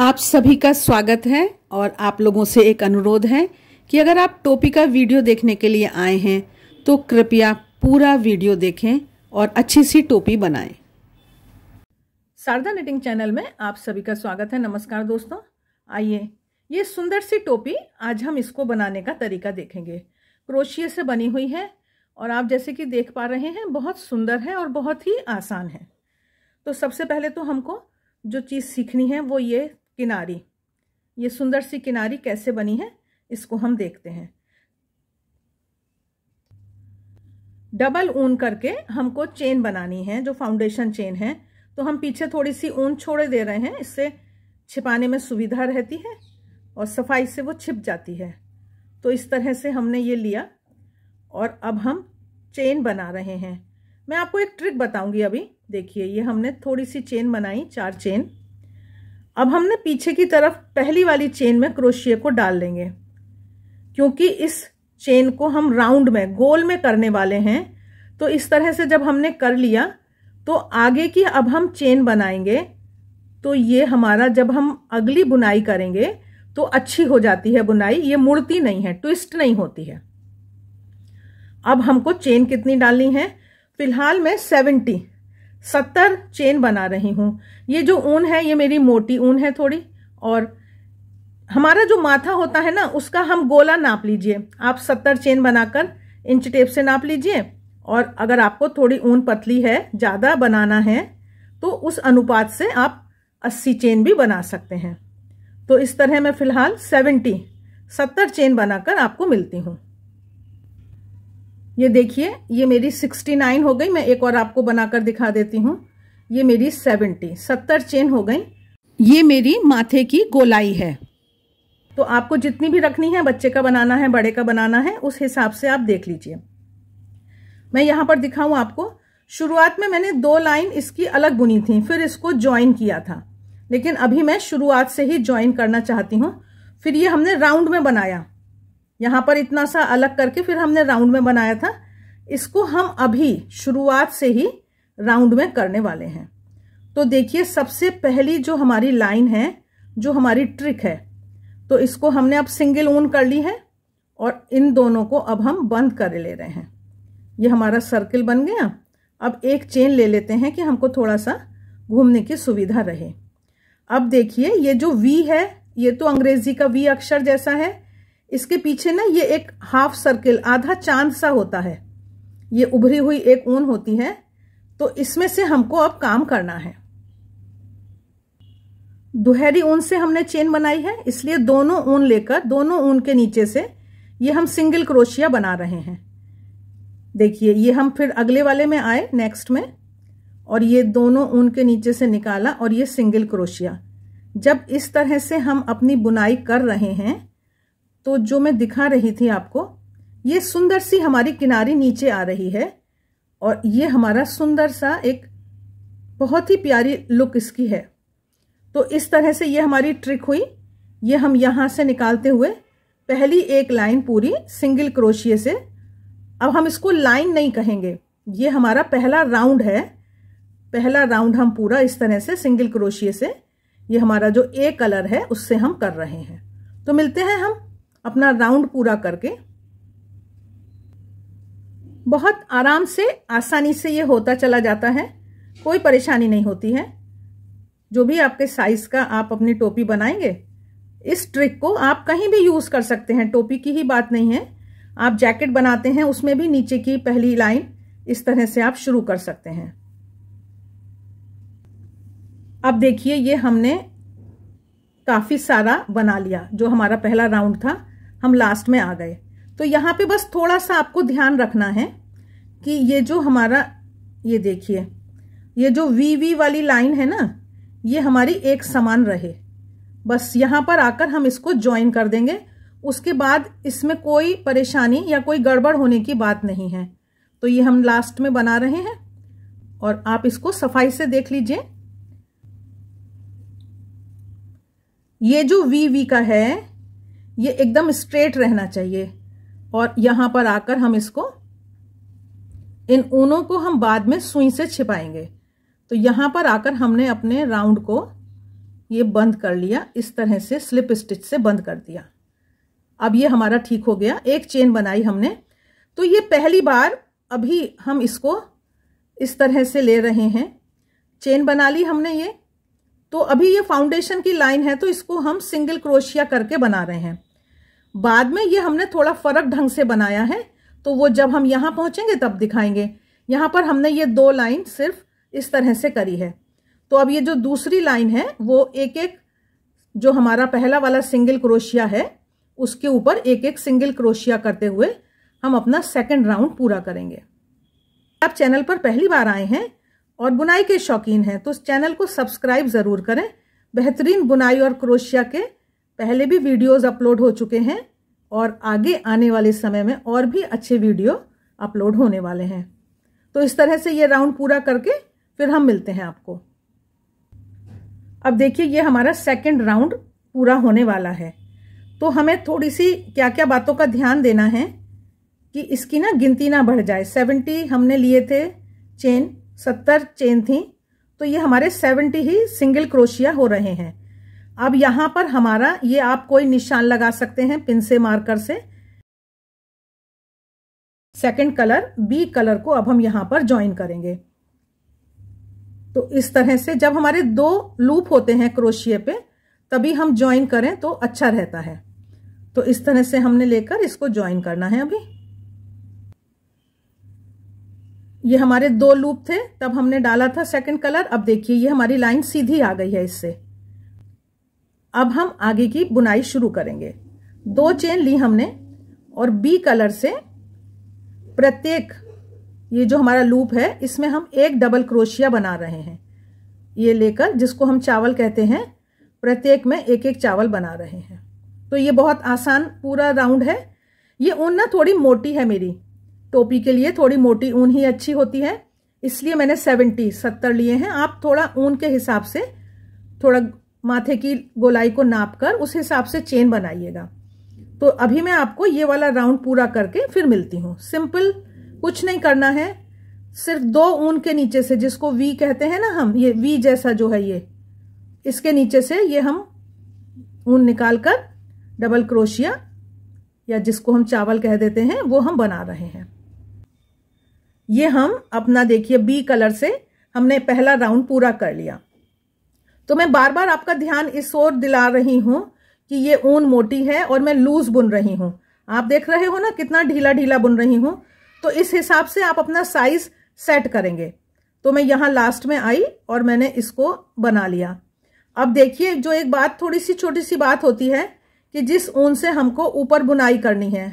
आप सभी का स्वागत है और आप लोगों से एक अनुरोध है कि अगर आप टोपी का वीडियो देखने के लिए आए हैं तो कृपया पूरा वीडियो देखें और अच्छी सी टोपी बनाएं। शारदा निटिंग चैनल में आप सभी का स्वागत है नमस्कार दोस्तों आइए ये सुंदर सी टोपी आज हम इसको बनाने का तरीका देखेंगे क्रोशिये से बनी हुई है और आप जैसे कि देख पा रहे हैं बहुत सुंदर है और बहुत ही आसान है तो सबसे पहले तो हमको जो चीज़ सीखनी है वो ये किनारी ये सुंदर सी किनारी कैसे बनी है इसको हम देखते हैं डबल ऊन करके हमको चेन बनानी है जो फाउंडेशन चेन है तो हम पीछे थोड़ी सी ऊन छोड़े दे रहे हैं इससे छिपाने में सुविधा रहती है और सफाई से वो छिप जाती है तो इस तरह से हमने ये लिया और अब हम चेन बना रहे हैं मैं आपको एक ट्रिक बताऊंगी अभी देखिए ये हमने थोड़ी सी चेन बनाई चार चेन अब हमने पीछे की तरफ पहली वाली चेन में क्रोशिया को डाल देंगे क्योंकि इस चेन को हम राउंड में गोल में करने वाले हैं तो इस तरह से जब हमने कर लिया तो आगे की अब हम चेन बनाएंगे तो ये हमारा जब हम अगली बुनाई करेंगे तो अच्छी हो जाती है बुनाई ये मुड़ती नहीं है ट्विस्ट नहीं होती है अब हमको चेन कितनी डालनी है फिलहाल मैं सेवेंटी सत्तर चेन बना रही हूँ ये जो ऊन है ये मेरी मोटी ऊन है थोड़ी और हमारा जो माथा होता है ना उसका हम गोला नाप लीजिए आप सत्तर चेन बनाकर इंच टेप से नाप लीजिए और अगर आपको थोड़ी ऊन पतली है ज़्यादा बनाना है तो उस अनुपात से आप अस्सी चेन भी बना सकते हैं तो इस तरह मैं फ़िलहाल सेवेंटी सत्तर चेन बनाकर आपको मिलती हूँ ये देखिए ये मेरी सिक्सटी नाइन हो गई मैं एक और आपको बनाकर दिखा देती हूँ ये मेरी सेवेंटी सत्तर चेन हो गई ये मेरी माथे की गोलाई है तो आपको जितनी भी रखनी है बच्चे का बनाना है बड़े का बनाना है उस हिसाब से आप देख लीजिए मैं यहाँ पर दिखाऊँ आपको शुरुआत में मैंने दो लाइन इसकी अलग बुनी थी फिर इसको ज्वाइन किया था लेकिन अभी मैं शुरुआत से ही ज्वाइन करना चाहती हूँ फिर ये हमने राउंड में बनाया यहाँ पर इतना सा अलग करके फिर हमने राउंड में बनाया था इसको हम अभी शुरुआत से ही राउंड में करने वाले हैं तो देखिए सबसे पहली जो हमारी लाइन है जो हमारी ट्रिक है तो इसको हमने अब सिंगल ऊन कर ली है और इन दोनों को अब हम बंद कर ले रहे हैं ये हमारा सर्किल बन गया अब एक चेन ले लेते हैं कि हमको थोड़ा सा घूमने की सुविधा रहे अब देखिए ये जो वी है ये तो अंग्रेजी का वी अक्षर जैसा है इसके पीछे ना ये एक हाफ सर्किल आधा चांद सा होता है ये उभरी हुई एक ऊन होती है तो इसमें से हमको अब काम करना है दुहरी ऊन से हमने चेन बनाई है इसलिए दोनों ऊन लेकर दोनों ऊन के नीचे से ये हम सिंगल क्रोशिया बना रहे हैं देखिए ये हम फिर अगले वाले में आए नेक्स्ट में और ये दोनों ऊन के नीचे से निकाला और ये सिंगल क्रोशिया जब इस तरह से हम अपनी बुनाई कर रहे हैं तो जो मैं दिखा रही थी आपको ये सुंदर सी हमारी किनारी नीचे आ रही है और ये हमारा सुंदर सा एक बहुत ही प्यारी लुक इसकी है तो इस तरह से ये हमारी ट्रिक हुई ये हम यहाँ से निकालते हुए पहली एक लाइन पूरी सिंगल क्रोशिए से अब हम इसको लाइन नहीं कहेंगे ये हमारा पहला राउंड है पहला राउंड हम पूरा इस तरह से सिंगल क्रोशिए से ये हमारा जो ए कलर है उससे हम कर रहे हैं तो मिलते हैं हम अपना राउंड पूरा करके बहुत आराम से आसानी से ये होता चला जाता है कोई परेशानी नहीं होती है जो भी आपके साइज का आप अपनी टोपी बनाएंगे इस ट्रिक को आप कहीं भी यूज़ कर सकते हैं टोपी की ही बात नहीं है आप जैकेट बनाते हैं उसमें भी नीचे की पहली लाइन इस तरह से आप शुरू कर सकते हैं अब देखिए ये हमने काफ़ी सारा बना लिया जो हमारा पहला राउंड था हम लास्ट में आ गए तो यहाँ पे बस थोड़ा सा आपको ध्यान रखना है कि ये जो हमारा ये देखिए ये जो वी वी वाली लाइन है ना ये हमारी एक समान रहे बस यहाँ पर आकर हम इसको ज्वाइन कर देंगे उसके बाद इसमें कोई परेशानी या कोई गड़बड़ होने की बात नहीं है तो ये हम लास्ट में बना रहे हैं और आप इसको सफाई से देख लीजिए ये जो वी वी का है ये एकदम स्ट्रेट रहना चाहिए और यहाँ पर आकर हम इसको इन ऊनों को हम बाद में सुई से छिपाएंगे तो यहाँ पर आकर हमने अपने राउंड को ये बंद कर लिया इस तरह से स्लिप स्टिच से बंद कर दिया अब ये हमारा ठीक हो गया एक चेन बनाई हमने तो ये पहली बार अभी हम इसको इस तरह से ले रहे हैं चेन बना ली हमने ये तो अभी ये फाउंडेशन की लाइन है तो इसको हम सिंगल क्रोशिया करके बना रहे हैं बाद में ये हमने थोड़ा फर्क ढंग से बनाया है तो वो जब हम यहाँ पहुँचेंगे तब दिखाएंगे यहाँ पर हमने ये दो लाइन सिर्फ इस तरह से करी है तो अब ये जो दूसरी लाइन है वो एक एक जो हमारा पहला वाला सिंगल क्रोशिया है उसके ऊपर एक एक सिंगल क्रोशिया करते हुए हम अपना सेकंड राउंड पूरा करेंगे आप चैनल पर पहली बार आए हैं और बुनाई के शौकीन हैं तो इस चैनल को सब्सक्राइब ज़रूर करें बेहतरीन बुनाई और क्रोशिया के पहले भी वीडियोस अपलोड हो चुके हैं और आगे आने वाले समय में और भी अच्छे वीडियो अपलोड होने वाले हैं तो इस तरह से ये राउंड पूरा करके फिर हम मिलते हैं आपको अब देखिए ये हमारा सेकेंड राउंड पूरा होने वाला है तो हमें थोड़ी सी क्या क्या बातों का ध्यान देना है कि इसकी ना गिनती ना बढ़ जाए सेवेंटी हमने लिए थे चेन सत्तर चेन थी तो ये हमारे सेवेंटी ही सिंगल क्रोशिया हो रहे हैं अब यहाँ पर हमारा ये आप कोई निशान लगा सकते हैं पिन से मार्कर से सेकंड कलर बी कलर को अब हम यहाँ पर ज्वाइन करेंगे तो इस तरह से जब हमारे दो लूप होते हैं क्रोशिये पे तभी हम ज्वाइन करें तो अच्छा रहता है तो इस तरह से हमने लेकर इसको ज्वाइन करना है अभी ये हमारे दो लूप थे तब हमने डाला था सेकंड कलर अब देखिए ये हमारी लाइन सीधी आ गई है इससे अब हम आगे की बुनाई शुरू करेंगे दो चेन ली हमने और बी कलर से प्रत्येक ये जो हमारा लूप है इसमें हम एक डबल क्रोशिया बना रहे हैं ये लेकर जिसको हम चावल कहते हैं प्रत्येक में एक एक चावल बना रहे हैं तो ये बहुत आसान पूरा राउंड है ये ऊन ना थोड़ी मोटी है मेरी टोपी के लिए थोड़ी मोटी ऊन ही अच्छी होती है इसलिए मैंने सेवेंटी सत्तर लिए हैं आप थोड़ा ऊन के हिसाब से थोड़ा माथे की गोलाई को नाप कर उस हिसाब से चेन बनाइएगा तो अभी मैं आपको ये वाला राउंड पूरा करके फिर मिलती हूँ सिंपल कुछ नहीं करना है सिर्फ दो ऊन के नीचे से जिसको वी कहते हैं ना हम ये वी जैसा जो है ये इसके नीचे से ये हम ऊन निकाल कर डबल क्रोशिया या जिसको हम चावल कह देते हैं वो हम बना रहे हैं ये हम अपना देखिए बी कलर से हमने पहला राउंड पूरा कर लिया तो मैं बार बार आपका ध्यान इस ओर दिला रही हूँ कि ये ऊन मोटी है और मैं लूज बुन रही हूँ आप देख रहे हो ना कितना ढीला ढीला बुन रही हूं तो इस हिसाब से आप अपना साइज सेट करेंगे तो मैं यहाँ लास्ट में आई और मैंने इसको बना लिया अब देखिए जो एक बात थोड़ी सी छोटी सी बात होती है कि जिस ऊन से हमको ऊपर बुनाई करनी है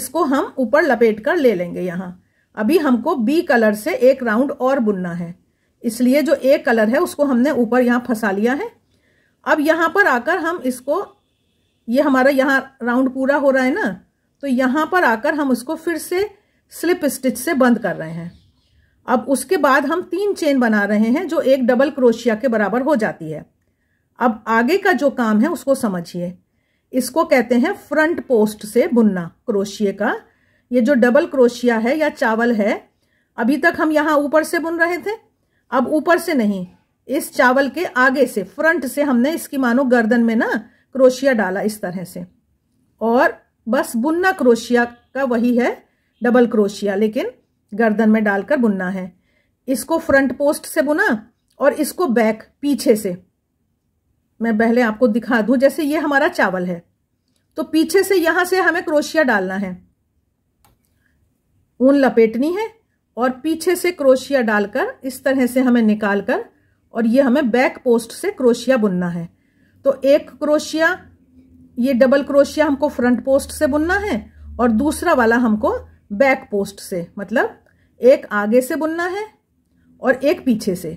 इसको हम ऊपर लपेट कर ले लेंगे यहाँ अभी हमको बी कलर से एक राउंड और बुनना है इसलिए जो ए कलर है उसको हमने ऊपर यहाँ फंसा लिया है अब यहाँ पर आकर हम इसको ये हमारा यहाँ राउंड पूरा हो रहा है ना तो यहाँ पर आकर हम उसको फिर से स्लिप स्टिच से बंद कर रहे हैं अब उसके बाद हम तीन चेन बना रहे हैं जो एक डबल क्रोशिया के बराबर हो जाती है अब आगे का जो काम है उसको समझिए इसको कहते हैं फ्रंट पोस्ट से बुनना क्रोशिए का ये जो डबल क्रोशिया है या चावल है अभी तक हम यहाँ ऊपर से बुन रहे थे अब ऊपर से नहीं इस चावल के आगे से फ्रंट से हमने इसकी मानो गर्दन में ना क्रोशिया डाला इस तरह से और बस बुनना क्रोशिया का वही है डबल क्रोशिया लेकिन गर्दन में डालकर बुनना है इसको फ्रंट पोस्ट से बुना और इसको बैक पीछे से मैं पहले आपको दिखा दूं जैसे ये हमारा चावल है तो पीछे से यहाँ से हमें क्रोशिया डालना है ऊन लपेटनी है और पीछे से क्रोशिया डालकर इस तरह से हमें निकाल कर और ये हमें बैक पोस्ट से क्रोशिया बुनना है तो एक क्रोशिया ये डबल क्रोशिया हमको फ्रंट पोस्ट से बुनना है और दूसरा वाला हमको बैक पोस्ट से मतलब एक आगे से बुनना है और एक पीछे से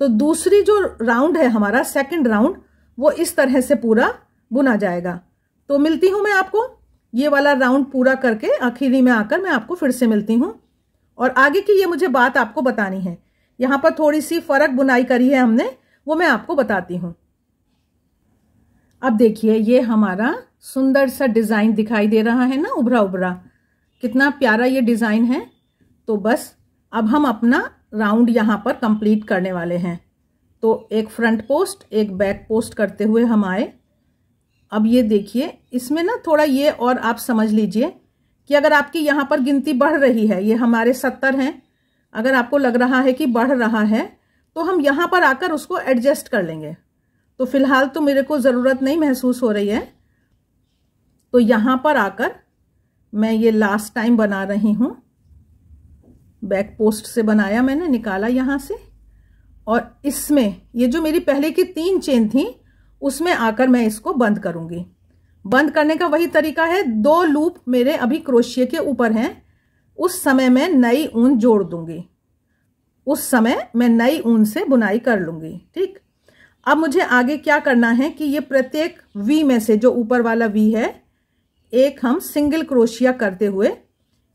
तो दूसरी जो राउंड है हमारा सेकंड राउंड वो इस तरह से पूरा बुना जाएगा तो मिलती हूँ मैं आपको ये वाला राउंड पूरा करके आखिरी में आकर मैं आपको फिर से मिलती हूँ और आगे की ये मुझे बात आपको बतानी है यहाँ पर थोड़ी सी फ़र्क बुनाई करी है हमने वो मैं आपको बताती हूँ अब देखिए ये हमारा सुंदर सा डिज़ाइन दिखाई दे रहा है ना उभरा उभरा कितना प्यारा ये डिज़ाइन है तो बस अब हम अपना राउंड यहाँ पर कंप्लीट करने वाले हैं तो एक फ्रंट पोस्ट एक बैक पोस्ट करते हुए हम आए अब ये देखिए इसमें ना थोड़ा ये और आप समझ लीजिए कि अगर आपकी यहाँ पर गिनती बढ़ रही है ये हमारे सत्तर हैं अगर आपको लग रहा है कि बढ़ रहा है तो हम यहाँ पर आकर उसको एडजस्ट कर लेंगे तो फिलहाल तो मेरे को ज़रूरत नहीं महसूस हो रही है तो यहाँ पर आकर मैं ये लास्ट टाइम बना रही हूँ बैक पोस्ट से बनाया मैंने निकाला यहाँ से और इसमें ये जो मेरी पहले की तीन चेन थी उसमें आकर मैं इसको बंद करूँगी बंद करने का वही तरीका है दो लूप मेरे अभी क्रोशिए के ऊपर हैं उस समय मैं नई ऊन जोड़ दूंगी उस समय मैं नई ऊन से बुनाई कर लूँगी ठीक अब मुझे आगे क्या करना है कि ये प्रत्येक वी में से जो ऊपर वाला वी है एक हम सिंगल क्रोशिया करते हुए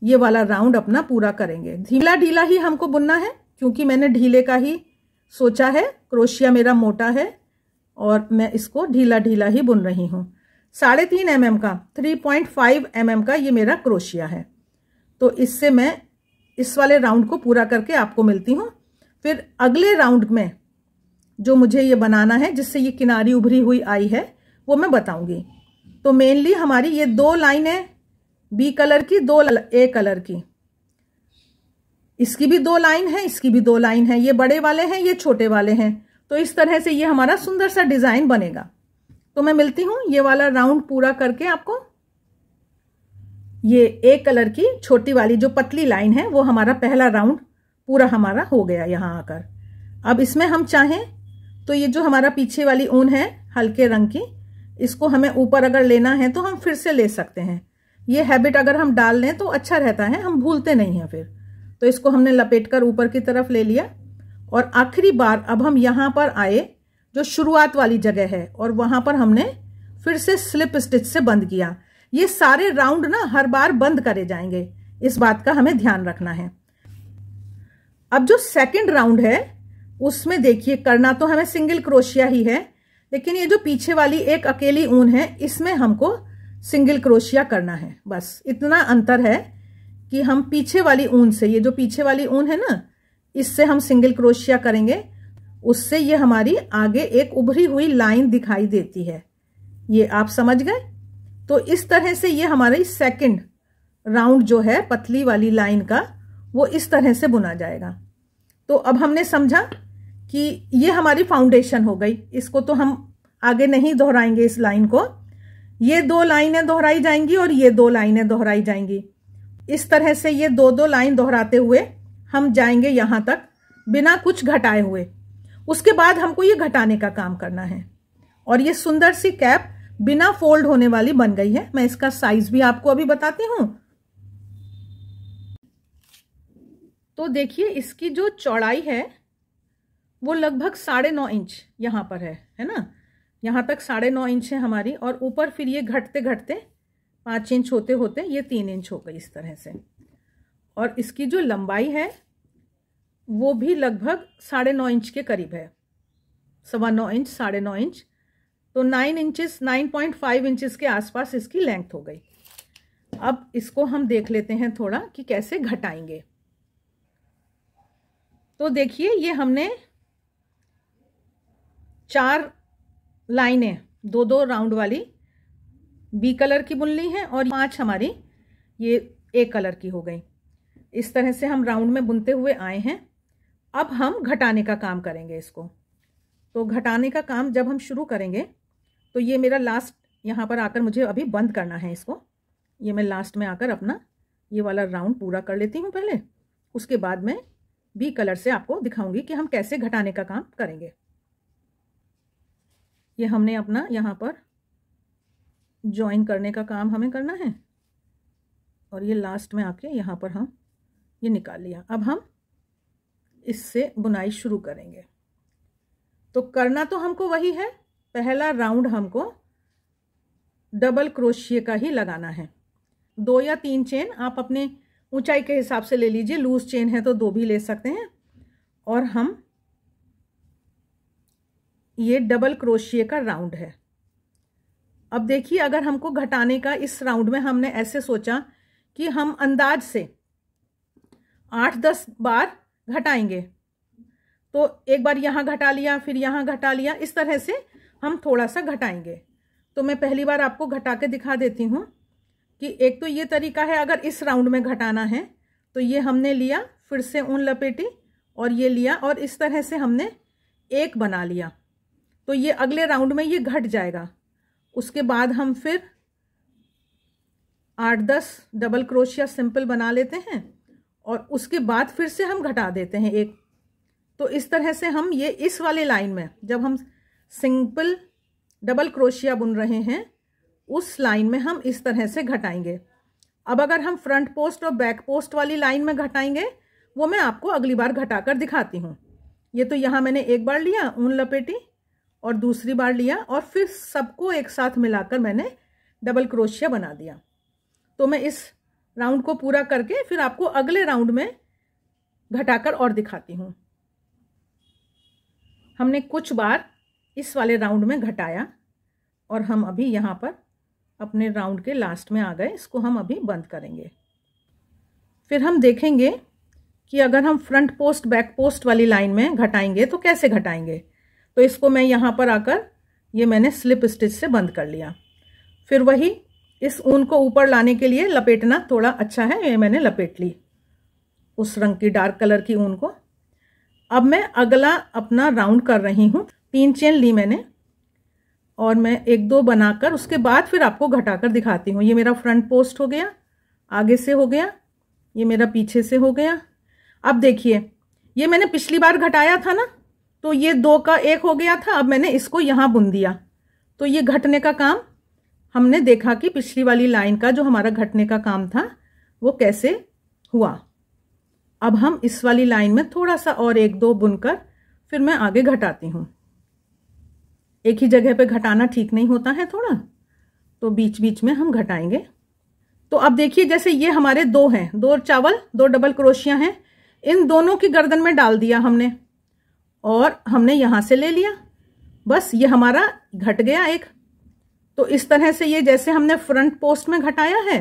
ये वाला राउंड अपना पूरा करेंगे ढीला ढीला ही हमको बुनना है क्योंकि मैंने ढीले का ही सोचा है क्रोशिया मेरा मोटा है और मैं इसको ढीला ढीला ही बुन रही हूँ साढ़े तीन एम एम का three point five M M का ये मेरा क्रोशिया है तो इससे मैं इस वाले राउंड को पूरा करके आपको मिलती हूँ फिर अगले राउंड में जो मुझे ये बनाना है जिससे ये किनारी उभरी हुई आई है वो मैं बताऊँगी तो मेनली हमारी ये दो है बी कलर की दो ए कलर की इसकी भी दो लाइन है इसकी भी दो लाइन है ये बड़े वाले हैं ये छोटे वाले हैं तो इस तरह से ये हमारा सुंदर सा डिज़ाइन बनेगा तो मैं मिलती हूं ये वाला राउंड पूरा करके आपको ये एक कलर की छोटी वाली जो पतली लाइन है वो हमारा पहला राउंड पूरा हमारा हो गया यहां आकर अब इसमें हम चाहें तो ये जो हमारा पीछे वाली ऊन है हल्के रंग की इसको हमें ऊपर अगर लेना है तो हम फिर से ले सकते हैं ये हैबिट अगर हम डाल लें तो अच्छा रहता है हम भूलते नहीं हैं फिर तो इसको हमने लपेट कर ऊपर की तरफ ले लिया और आखिरी बार अब हम यहाँ पर आए जो शुरुआत वाली जगह है और वहाँ पर हमने फिर से स्लिप स्टिच से बंद किया ये सारे राउंड ना हर बार बंद करे जाएंगे इस बात का हमें ध्यान रखना है अब जो सेकंड राउंड है उसमें देखिए करना तो हमें सिंगल क्रोशिया ही है लेकिन ये जो पीछे वाली एक अकेली ऊन है इसमें हमको सिंगल क्रोशिया करना है बस इतना अंतर है कि हम पीछे वाली ऊन से ये जो पीछे वाली ऊन है ना इससे हम सिंगल क्रोशिया करेंगे उससे ये हमारी आगे एक उभरी हुई लाइन दिखाई देती है ये आप समझ गए तो इस तरह से ये हमारी सेकंड राउंड जो है पतली वाली लाइन का वो इस तरह से बुना जाएगा तो अब हमने समझा कि ये हमारी फाउंडेशन हो गई इसको तो हम आगे नहीं दोहराएंगे इस लाइन को ये दो लाइनें दोहराई जाएंगी और ये दो लाइनें दोहराई जाएंगी इस तरह से ये दो दो लाइन दोहराते हुए हम जाएंगे यहाँ तक बिना कुछ घटाए हुए उसके बाद हमको ये घटाने का काम करना है और ये सुंदर सी कैप बिना फोल्ड होने वाली बन गई है मैं इसका साइज भी आपको अभी बताती हूँ तो देखिए इसकी जो चौड़ाई है वो लगभग साढ़े नौ इंच यहाँ पर है है ना यहाँ तक साढ़े नौ इंच है हमारी और ऊपर फिर ये घटते घटते पाँच इंच होते होते ये तीन इंच हो गई इस तरह से और इसकी जो लंबाई है वो भी लगभग साढ़े नौ इंच के करीब है सवा नौ इंच साढ़े नौ इंच तो nine inches nine point five inches के आसपास इसकी लेंथ हो गई अब इसको हम देख लेते हैं थोड़ा कि कैसे घटाएंगे तो देखिए ये हमने चार लाइनें दो दो राउंड वाली बी कलर की बुन ली है और पांच हमारी ये ए कलर की हो गई इस तरह से हम राउंड में बुनते हुए आए हैं अब हम घटाने का काम करेंगे इसको तो घटाने का काम जब हम शुरू करेंगे तो ये मेरा लास्ट यहाँ पर आकर मुझे अभी बंद करना है इसको ये मैं लास्ट में आकर अपना ये वाला राउंड पूरा कर लेती हूँ पहले उसके बाद में बी कलर से आपको दिखाऊंगी कि हम कैसे घटाने का काम करेंगे ये हमने अपना यहाँ पर ज्वाइन करने का काम हमें करना है और ये लास्ट में आके यहाँ पर हम ये निकाल लिया अब हम इससे बुनाई शुरू करेंगे तो करना तो हमको वही है पहला राउंड हमको डबल क्रोशिए का ही लगाना है दो या तीन चेन आप अपने ऊंचाई के हिसाब से ले लीजिए लूज चेन है तो दो भी ले सकते हैं और हम ये डबल क्रोशिए का राउंड है अब देखिए अगर हमको घटाने का इस राउंड में हमने ऐसे सोचा कि हम अंदाज से आठ दस बार घटाएंगे तो एक बार यहाँ घटा लिया फिर यहाँ घटा लिया इस तरह से हम थोड़ा सा घटाएंगे तो मैं पहली बार आपको घटा के दिखा देती हूँ कि एक तो ये तरीका है अगर इस राउंड में घटाना है तो ये हमने लिया फिर से ऊन लपेटी और ये लिया और इस तरह से हमने एक बना लिया तो ये अगले राउंड में ये घट जाएगा उसके बाद हम फिर आठ दस डबल क्रोशिया सिंपल बना लेते हैं और उसके बाद फिर से हम घटा देते हैं एक तो इस तरह से हम ये इस वाले लाइन में जब हम सिंपल डबल क्रोशिया बुन रहे हैं उस लाइन में हम इस तरह से घटाएंगे अब अगर हम फ्रंट पोस्ट और बैक पोस्ट वाली लाइन में घटाएंगे वो मैं आपको अगली बार घटा कर दिखाती हूँ ये तो यहाँ मैंने एक बार लिया ऊन लपेटी और दूसरी बार लिया और फिर सबको एक साथ मिलाकर मैंने डबल क्रोशिया बना दिया तो मैं इस राउंड को पूरा करके फिर आपको अगले राउंड में घटाकर और दिखाती हूँ हमने कुछ बार इस वाले राउंड में घटाया और हम अभी यहाँ पर अपने राउंड के लास्ट में आ गए इसको हम अभी बंद करेंगे फिर हम देखेंगे कि अगर हम फ्रंट पोस्ट बैक पोस्ट वाली लाइन में घटाएंगे तो कैसे घटाएंगे तो इसको मैं यहाँ पर आकर ये मैंने स्लिप स्टिच से बंद कर लिया फिर वही इस ऊन को ऊपर लाने के लिए लपेटना थोड़ा अच्छा है ये मैंने लपेट ली उस रंग की डार्क कलर की ऊन को अब मैं अगला अपना राउंड कर रही हूँ तीन चेन ली मैंने और मैं एक दो बनाकर उसके बाद फिर आपको घटाकर दिखाती हूँ ये मेरा फ्रंट पोस्ट हो गया आगे से हो गया ये मेरा पीछे से हो गया अब देखिए ये मैंने पिछली बार घटाया था ना तो ये दो का एक हो गया था अब मैंने इसको यहाँ बुन दिया तो ये घटने का काम हमने देखा कि पिछली वाली लाइन का जो हमारा घटने का काम था वो कैसे हुआ अब हम इस वाली लाइन में थोड़ा सा और एक दो बुनकर फिर मैं आगे घटाती हूँ एक ही जगह पे घटाना ठीक नहीं होता है थोड़ा तो बीच बीच में हम घटाएंगे तो अब देखिए जैसे ये हमारे दो हैं दो चावल दो डबल क्रोशिया हैं इन दोनों की गर्दन में डाल दिया हमने और हमने यहाँ से ले लिया बस ये हमारा घट गया एक तो इस तरह से ये जैसे हमने फ्रंट पोस्ट में घटाया है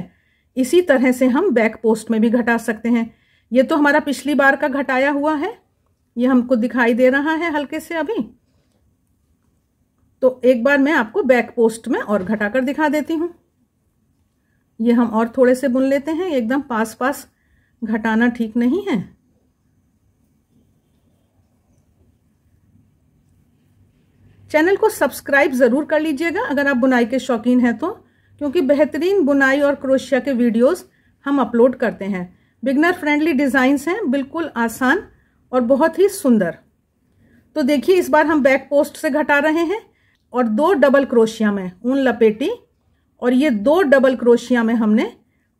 इसी तरह से हम बैक पोस्ट में भी घटा सकते हैं ये तो हमारा पिछली बार का घटाया हुआ है ये हमको दिखाई दे रहा है हल्के से अभी तो एक बार मैं आपको बैक पोस्ट में और घटाकर दिखा देती हूँ ये हम और थोड़े से बुन लेते हैं एकदम पास पास घटाना ठीक नहीं है चैनल को सब्सक्राइब ज़रूर कर लीजिएगा अगर आप बुनाई के शौकीन हैं तो क्योंकि बेहतरीन बुनाई और क्रोशिया के वीडियोस हम अपलोड करते हैं बिगनर फ्रेंडली डिज़ाइंस हैं बिल्कुल आसान और बहुत ही सुंदर तो देखिए इस बार हम बैक पोस्ट से घटा रहे हैं और दो डबल क्रोशिया में ऊन लपेटी और ये दो डबल क्रोशिया में हमने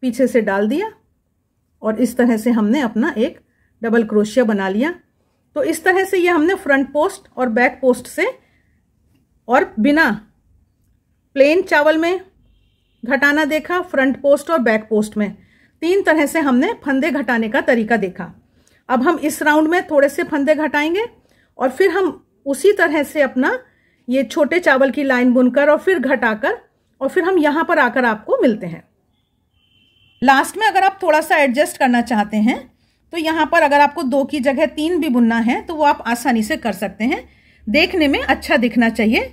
पीछे से डाल दिया और इस तरह से हमने अपना एक डबल क्रोशिया बना लिया तो इस तरह से ये हमने फ्रंट पोस्ट और बैक पोस्ट से और बिना प्लेन चावल में घटाना देखा फ्रंट पोस्ट और बैक पोस्ट में तीन तरह से हमने फंदे घटाने का तरीका देखा अब हम इस राउंड में थोड़े से फंदे घटाएंगे और फिर हम उसी तरह से अपना ये छोटे चावल की लाइन बुनकर और फिर घटाकर और फिर हम यहाँ पर आकर आपको मिलते हैं लास्ट में अगर आप थोड़ा सा एडजस्ट करना चाहते हैं तो यहाँ पर अगर आपको दो की जगह तीन भी बुनना है तो वो आप आसानी से कर सकते हैं देखने में अच्छा दिखना चाहिए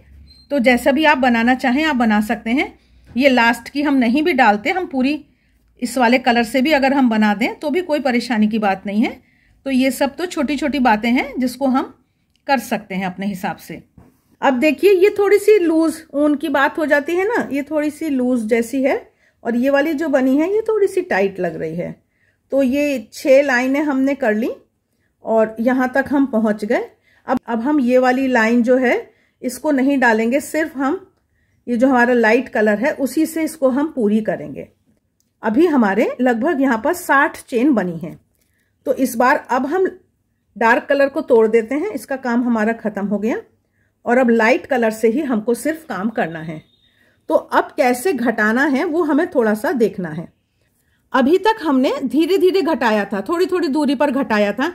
तो जैसा भी आप बनाना चाहें आप बना सकते हैं ये लास्ट की हम नहीं भी डालते हम पूरी इस वाले कलर से भी अगर हम बना दें तो भी कोई परेशानी की बात नहीं है तो ये सब तो छोटी छोटी बातें हैं जिसको हम कर सकते हैं अपने हिसाब से अब देखिए ये थोड़ी सी लूज ऊन की बात हो जाती है ना ये थोड़ी सी लूज जैसी है और ये वाली जो बनी है ये थोड़ी सी टाइट लग रही है तो ये छः लाइनें हमने कर ली और यहाँ तक हम पहुँच गए अब अब हम ये वाली लाइन जो है इसको नहीं डालेंगे सिर्फ हम ये जो हमारा लाइट कलर है उसी से इसको हम पूरी करेंगे अभी हमारे लगभग यहाँ पर साठ चेन बनी है तो इस बार अब हम डार्क कलर को तोड़ देते हैं इसका काम हमारा ख़त्म हो गया और अब लाइट कलर से ही हमको सिर्फ काम करना है तो अब कैसे घटाना है वो हमें थोड़ा सा देखना है अभी तक हमने धीरे धीरे घटाया था थोड़ी थोड़ी दूरी पर घटाया था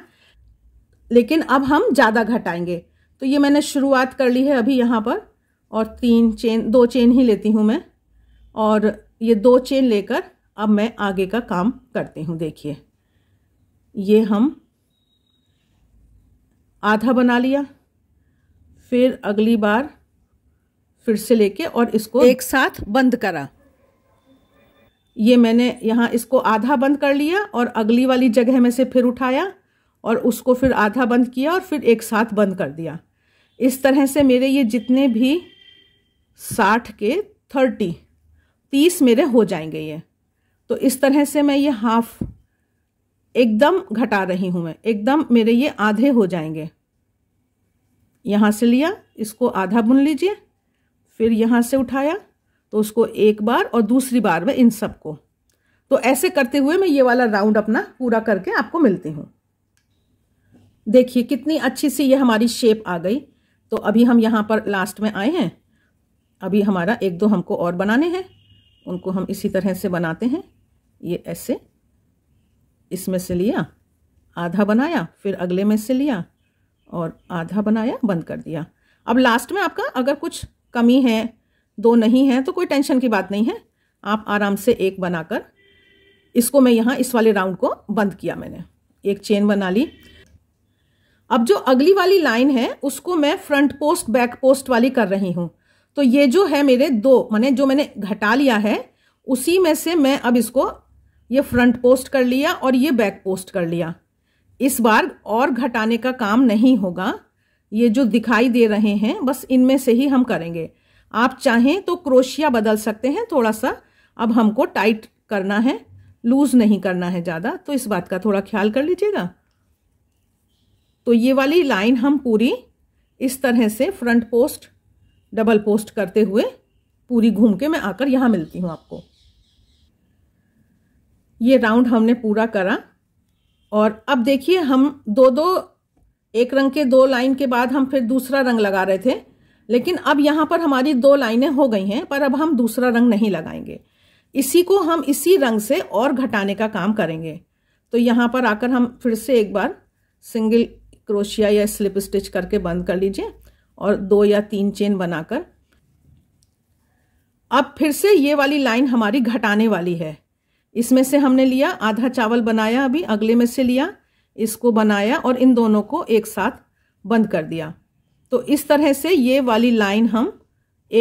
लेकिन अब हम ज़्यादा घटाएंगे तो ये मैंने शुरुआत कर ली है अभी यहाँ पर और तीन चेन दो चेन ही लेती हूँ मैं और ये दो चेन लेकर अब मैं आगे का काम करती हूँ देखिए ये हम आधा बना लिया फिर अगली बार फिर से लेके और इसको एक साथ बंद करा ये मैंने यहाँ इसको आधा बंद कर लिया और अगली वाली जगह में से फिर उठाया और उसको फिर आधा बंद किया और फिर एक साथ बंद कर दिया इस तरह से मेरे ये जितने भी साठ के थर्टी तीस मेरे हो जाएंगे ये तो इस तरह से मैं ये हाफ एकदम घटा रही हूँ मैं एकदम मेरे ये आधे हो जाएंगे यहाँ से लिया इसको आधा बुन लीजिए फिर यहाँ से उठाया तो उसको एक बार और दूसरी बार में इन सबको तो ऐसे करते हुए मैं ये वाला राउंड अपना पूरा करके आपको मिलती हूँ देखिए कितनी अच्छी सी ये हमारी शेप आ गई तो अभी हम यहाँ पर लास्ट में आए हैं अभी हमारा एक दो हमको और बनाने हैं उनको हम इसी तरह से बनाते हैं ये ऐसे इसमें से लिया आधा बनाया फिर अगले में से लिया और आधा बनाया बंद कर दिया अब लास्ट में आपका अगर कुछ कमी है दो नहीं है तो कोई टेंशन की बात नहीं है आप आराम से एक बनाकर इसको मैं यहाँ इस वाले राउंड को बंद किया मैंने एक चेन बना ली अब जो अगली वाली लाइन है उसको मैं फ्रंट पोस्ट बैक पोस्ट वाली कर रही हूँ तो ये जो है मेरे दो मैंने जो मैंने घटा लिया है उसी में से मैं अब इसको ये फ्रंट पोस्ट कर लिया और ये बैक पोस्ट कर लिया इस बार और घटाने का काम नहीं होगा ये जो दिखाई दे रहे हैं बस इनमें से ही हम करेंगे आप चाहें तो क्रोशिया बदल सकते हैं थोड़ा सा अब हमको टाइट करना है लूज नहीं करना है ज़्यादा तो इस बात का थोड़ा ख्याल कर लीजिएगा तो ये वाली लाइन हम पूरी इस तरह से फ्रंट पोस्ट डबल पोस्ट करते हुए पूरी घूम के मैं आकर यहाँ मिलती हूँ आपको ये राउंड हमने पूरा करा और अब देखिए हम दो दो एक रंग के दो लाइन के बाद हम फिर दूसरा रंग लगा रहे थे लेकिन अब यहाँ पर हमारी दो लाइनें हो गई हैं पर अब हम दूसरा रंग नहीं लगाएंगे इसी को हम इसी रंग से और घटाने का काम करेंगे तो यहाँ पर आकर हम फिर से एक बार सिंगल क्रोशिया या स्लिप स्टिच करके बंद कर लीजिए और दो या तीन चेन बनाकर अब फिर से ये वाली लाइन हमारी घटाने वाली है इसमें से हमने लिया आधा चावल बनाया अभी अगले में से लिया इसको बनाया और इन दोनों को एक साथ बंद कर दिया तो इस तरह से ये वाली लाइन हम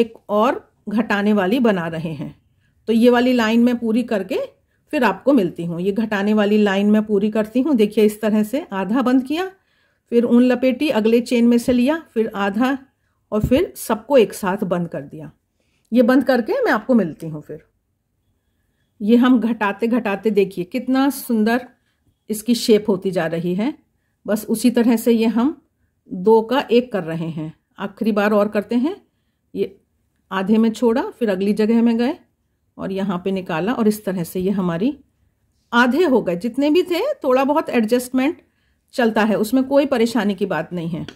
एक और घटाने वाली बना रहे हैं तो ये वाली लाइन मैं पूरी करके फिर आपको मिलती हूँ ये घटाने वाली लाइन मैं पूरी करती हूँ देखिए इस तरह से आधा बंद किया फिर ऊन लपेटी अगले चेन में से लिया फिर आधा और फिर सबको एक साथ बंद कर दिया ये बंद करके मैं आपको मिलती हूँ फिर ये हम घटाते घटाते देखिए कितना सुंदर इसकी शेप होती जा रही है बस उसी तरह से ये हम दो का एक कर रहे हैं आखिरी बार और करते हैं ये आधे में छोड़ा फिर अगली जगह में गए और यहाँ पे निकाला और इस तरह से ये हमारी आधे हो गए जितने भी थे थोड़ा बहुत एडजस्टमेंट चलता है उसमें कोई परेशानी की बात नहीं है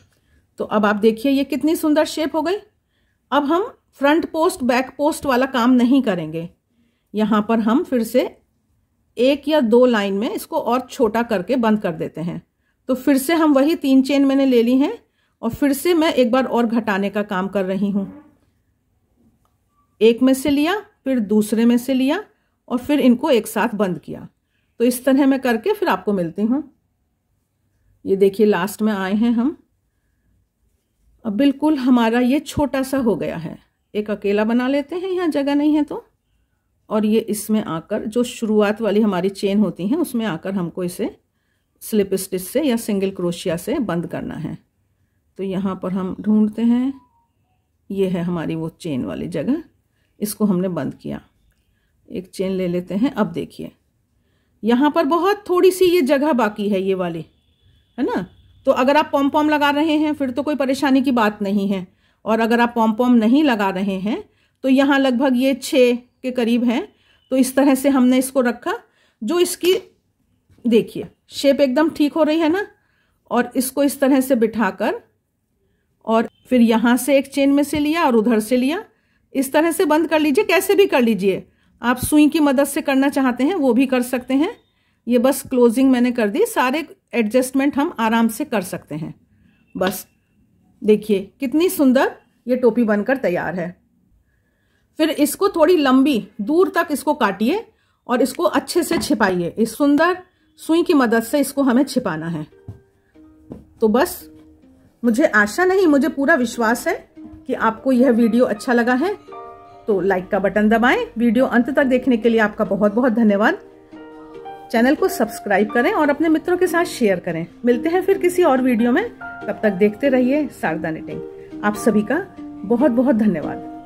तो अब आप देखिए ये कितनी सुंदर शेप हो गई अब हम फ्रंट पोस्ट बैक पोस्ट वाला काम नहीं करेंगे यहाँ पर हम फिर से एक या दो लाइन में इसको और छोटा करके बंद कर देते हैं तो फिर से हम वही तीन चेन मैंने ले ली हैं और फिर से मैं एक बार और घटाने का काम कर रही हूँ एक में से लिया फिर दूसरे में से लिया और फिर इनको एक साथ बंद किया तो इस तरह मैं करके फिर आपको मिलती हूँ ये देखिए लास्ट में आए हैं हम अब बिल्कुल हमारा ये छोटा सा हो गया है एक अकेला बना लेते हैं यहाँ जगह नहीं है तो और ये इसमें आकर जो शुरुआत वाली हमारी चेन होती हैं उसमें आकर हमको इसे स्लिप स्टिच से या सिंगल क्रोशिया से बंद करना है तो यहाँ पर हम ढूंढते हैं ये है हमारी वो चेन वाली जगह इसको हमने बंद किया एक चेन ले लेते हैं अब देखिए यहाँ पर बहुत थोड़ी सी ये जगह बाकी है ये वाली है ना तो अगर आप पॉम पॉम लगा रहे हैं फिर तो कोई परेशानी की बात नहीं है और अगर आप पॉम पॉम नहीं लगा रहे हैं तो यहाँ लगभग ये छः के करीब हैं तो इस तरह से हमने इसको रखा जो इसकी देखिए शेप एकदम ठीक हो रही है ना और इसको इस तरह से बिठाकर और फिर यहाँ से एक चेन में से लिया और उधर से लिया इस तरह से बंद कर लीजिए कैसे भी कर लीजिए आप सुई की मदद से करना चाहते हैं वो भी कर सकते हैं ये बस क्लोजिंग मैंने कर दी सारे एडजस्टमेंट हम आराम से कर सकते हैं बस देखिए कितनी सुंदर ये टोपी बनकर तैयार है फिर इसको थोड़ी लंबी दूर तक इसको काटिए और इसको अच्छे से छिपाइए इस सुंदर सुई की मदद से इसको हमें छिपाना है तो बस मुझे आशा नहीं मुझे पूरा विश्वास है कि आपको यह वीडियो अच्छा लगा है तो लाइक का बटन दबाएं वीडियो अंत तक देखने के लिए आपका बहुत बहुत धन्यवाद चैनल को सब्सक्राइब करें और अपने मित्रों के साथ शेयर करें मिलते हैं फिर किसी और वीडियो में तब तक देखते रहिए शारदा निटिंग आप सभी का बहुत बहुत धन्यवाद